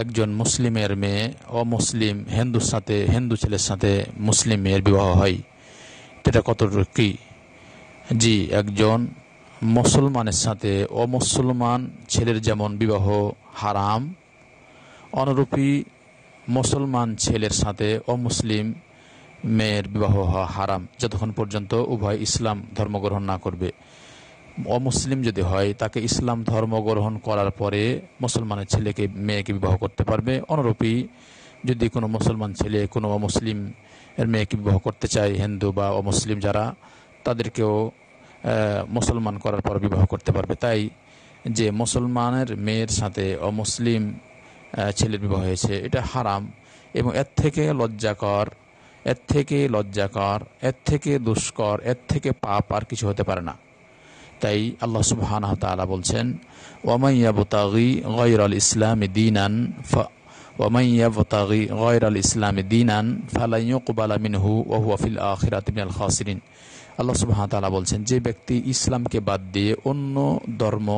একজন মুসলিমের মেয়ে অমুসলিম হিন্দুর সাথে হিন্দু ছেলের সাথে মুসলিম মেয়ের বিবাহ হয় এটা কত কি জি একজন মুসলমানের সাথে অমুসলমান ছেলের যেমন বিবাহ হারাম অনুরূপী মুসলমান ছেলের সাথে অমুসলিম মেয়ের বিবাহ হওয়া হারাম যতক্ষণ পর্যন্ত উভয় ইসলাম ধর্মগ্রহণ না করবে অমুসলিম যদি হয় তাকে ইসলাম ধর্ম গ্রহণ করার পরে মুসলমানের ছেলেকে মেয়েকে বিবাহ করতে পারবে অনুরূপী যদি কোনো মুসলমান ছেলে কোনো অমুসলিম এর মেয়েকে বিবাহ করতে চায় হিন্দু বা অমুসলিম যারা তাদেরকেও মুসলমান করার পর বিবাহ করতে পারবে তাই যে মুসলমানের মেয়ের সাথে অমুসলিম ছেলের বিবাহ হয়েছে এটা হারাম এবং এর থেকে লজ্জাকর এর থেকে লজ্জাকর এর থেকে দুষ্কর এর থেকে পাপ আর কিছু হতে পারে না তাই আল্লাহ সুবহান তালা বলছেন ওমাইয়াবতাগি গৈর আল ইসলাম দিনান ওমাইয়াবতাগি গৈর আল ইসলাম দিনান ফালাইয়ুকবালা মিনহু ওহুয়াফিল আখিরাত মিনাল খাসিরিন আল্লাহ সুবহান তালা বলছেন যে ব্যক্তি ইসলামকে বাদ দিয়ে অন্য ধর্ম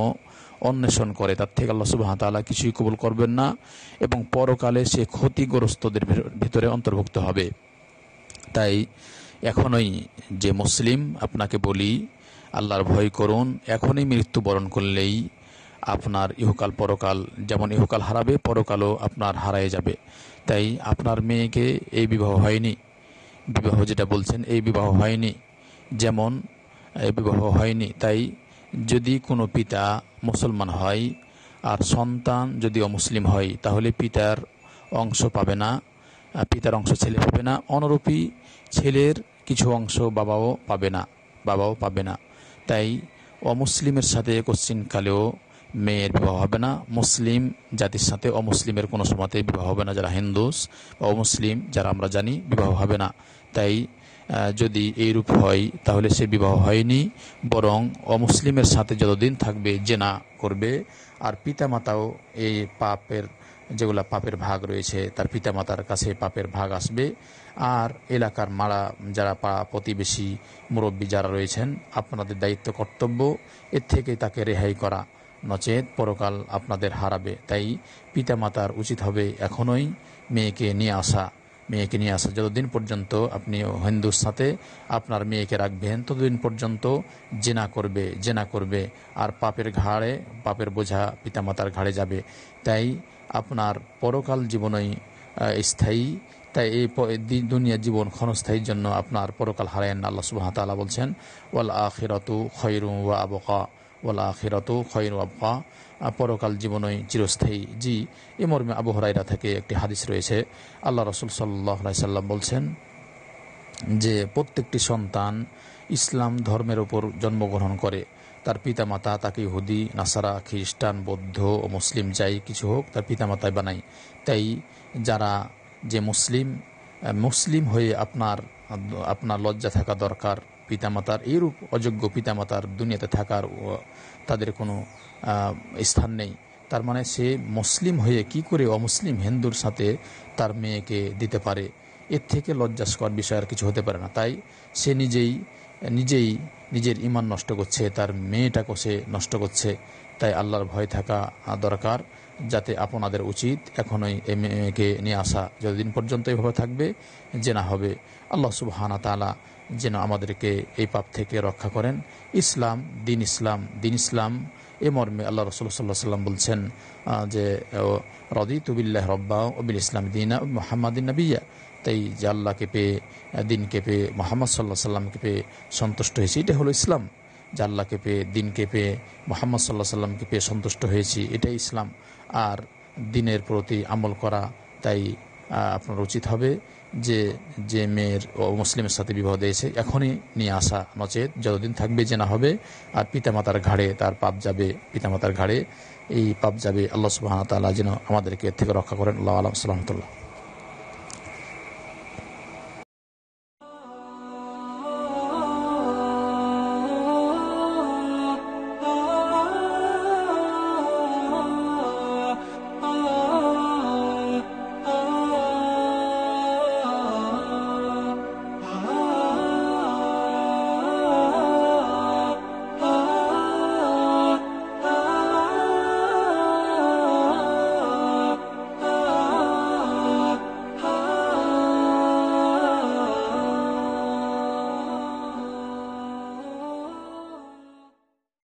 অন্বেষণ করে তার থেকে আল্লাহ সুবাহ তালা কিছুই কবুল করবেন না এবং পরকালে সে ক্ষতিগ্রস্তদের ভিতরে অন্তর্ভুক্ত হবে তাই এখনই যে মুসলিম আপনাকে বলি আল্লাহর ভয় করুন এখনই মৃত্যুবরণ করলেই আপনার ইহকাল পরকাল যেমন ইহকাল হারাবে পরকালও আপনার হারায় যাবে তাই আপনার মেয়েকে এই বিবাহ হয়নি বিবাহ যেটা বলছেন এই বিবাহ হয়নি যেমন এই বিবাহ হয়নি তাই যদি কোনো পিতা মুসলমান হয় আর সন্তান যদি অমুসলিম হয় তাহলে পিতার অংশ পাবে না পিতার অংশ ছেলে পাবে না অনুরূপী ছেলের কিছু অংশ বাবাও পাবে না বাবাও পাবে না তাই অমুসলিমের সাথে কশ্চিনকালেও মেয়ের বিবাহ হবে না মুসলিম জাতির সাথে অমুসলিমের কোনো সময়তে বিবাহ হবে না যারা হিন্দুস বা অমুসলিম যারা আমরা জানি বিবাহ হবে না তাই যদি এইরূপ হয় তাহলে সে বিবাহ হয়নি বরং অমুসলিমের সাথে যতদিন থাকবে জেনা করবে আর পিতামাতাও এই পাপের যেগুলো পাপের ভাগ রয়েছে তার পিতামাতার কাছে পাপের ভাগ আসবে আর এলাকার মারা যারা পাড়া প্রতিবেশী মুরব্বী যারা রয়েছেন আপনাদের দায়িত্ব কর্তব্য এর থেকে তাকে রেহাই করা নচেত পরকাল আপনাদের হারাবে তাই পিতামাতার উচিত হবে এখনই মেয়েকে নিয়ে আসা মেয়েকে নিয়ে আসা যতদিন পর্যন্ত আপনি হিন্দুর সাথে আপনার মেয়েকে রাখবেন ততদিন পর্যন্ত জেনা করবে জেনা করবে আর পাপের ঘাড়ে পাপের বোঝা পিতামাতার ঘাড়ে যাবে তাই আপনার পরকাল জীবনই স্থায়ী তাই এই দুনিয়া জীবন ক্ষণস্থায়ীর জন্য আপনার পরকাল হারায়েন আল্লাহ সুবাহ তালা বলছেন ওয়াল আখিরাতু খৈরু ওয়া আবকা ওয়াল আখিরাতু খৈরু আবকা পরকাল জীবনই চিরস্থায়ী জি এ মর্মে আবহরাইরা থেকে একটি হাদিস রয়েছে আল্লাহ রসুল সাল্লাহ সাল্লাম বলছেন যে প্রত্যেকটি সন্তান ইসলাম ধর্মের ওপর জন্মগ্রহণ করে তার পিতামাতা তাকে হুদি নাসারা খ্রিস্টান বৌদ্ধ ও মুসলিম যাই কিছু হোক তার পিতামাতায় বানাই তাই যারা যে মুসলিম মুসলিম হয়ে আপনার আপনার লজ্জা থাকা দরকার পিতামাতার এইরূপ অযোগ্য পিতামাতার দুনিয়াতে থাকার তাদের কোনো স্থান নেই তার মানে সে মুসলিম হয়ে কি করে অমুসলিম হিন্দুর সাথে তার মেয়েকে দিতে পারে এর থেকে লজ্জাস্কর বিষয় আর কিছু হতে পারে না তাই সে নিজেই নিজেই নিজের ইমান নষ্ট করছে তার মেয়েটাকে সে নষ্ট করছে তাই আল্লাহর ভয় থাকা দরকার যাতে আপনাদের উচিত এখনই এই মেয়েকে নিয়ে আসা যতদিন পর্যন্ত এভাবে থাকবে যে না হবে আল্লাহ সুবাহানা তালা যেন আমাদেরকে এই পাপ থেকে রক্ষা করেন ইসলাম দিন ইসলাম দিন ইসলাম এ মর্মে আল্লাহ রসুল সাল্লাহ সাল্লাম বলছেন যে রদি তুবিল্লাহ রব্বা ওবিল ইসলাম দিনা মোহাম্মদিন নবিয়া তাই যে আল্লাহকে পেয়ে দিনকে পেয়ে মোহাম্মদ সাল্লাহ সাল্লামকে পেয়ে সন্তুষ্ট হয়েছি এটা হলো ইসলাম যে আল্লাহকে পেয়ে দিনকে পেয়ে মোহাম্মদ সাল্লাহ সাল্লামকে পেয়ে সন্তুষ্ট হয়েছি এটাই ইসলাম আর দিনের প্রতি আমল করা তাই আপনার উচিত হবে যে যে মেয়ের ও মুসলিমের সাথে বিবাহ দিয়েছে এখনই নিয়ে আসা নচেত যতদিন থাকবে যে না হবে আর পিতামাতার ঘাড়ে তার পাপ যাবে পিতামাতার ঘাড়ে এই পাপ যাবে আল্লাহ সুবাহ তালা যেন আমাদেরকে এর থেকে রক্ষা করেন আল্লাহ আলম সালামতুল্লাহ